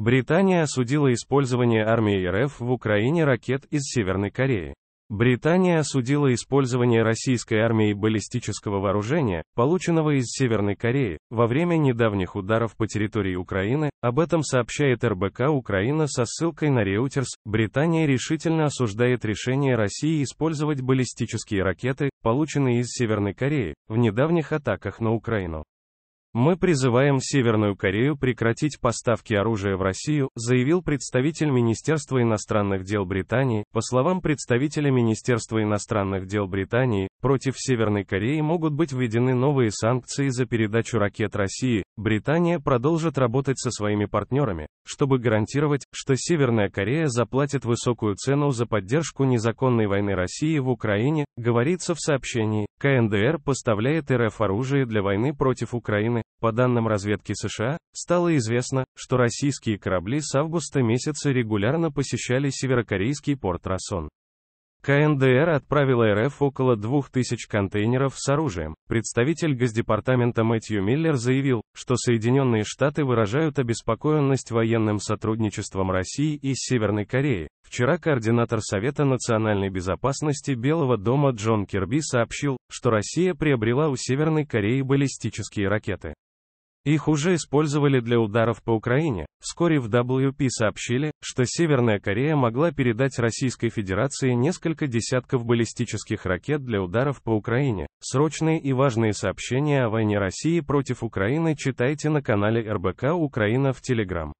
Британия осудила использование армии РФ в Украине ракет из Северной Кореи. Британия осудила использование российской армии баллистического вооружения, полученного из Северной Кореи, во время недавних ударов по территории Украины, об этом сообщает РБК Украина со ссылкой на Reuters. Британия решительно осуждает решение России использовать баллистические ракеты, полученные из Северной Кореи, в недавних атаках на Украину. Мы призываем Северную Корею прекратить поставки оружия в Россию, заявил представитель Министерства иностранных дел Британии. По словам представителя Министерства иностранных дел Британии, против Северной Кореи могут быть введены новые санкции за передачу ракет России, Британия продолжит работать со своими партнерами, чтобы гарантировать, что Северная Корея заплатит высокую цену за поддержку незаконной войны России в Украине, говорится в сообщении. КНДР поставляет РФ оружие для войны против Украины. По данным разведки США, стало известно, что российские корабли с августа месяца регулярно посещали северокорейский порт Расон. КНДР отправила РФ около 2000 контейнеров с оружием. Представитель Госдепартамента Мэтью Миллер заявил, что Соединенные Штаты выражают обеспокоенность военным сотрудничеством России и Северной Кореи. Вчера координатор Совета национальной безопасности Белого дома Джон Кирби сообщил, что Россия приобрела у Северной Кореи баллистические ракеты. Их уже использовали для ударов по Украине. Вскоре в WP сообщили, что Северная Корея могла передать Российской Федерации несколько десятков баллистических ракет для ударов по Украине. Срочные и важные сообщения о войне России против Украины читайте на канале РБК Украина в Телеграм.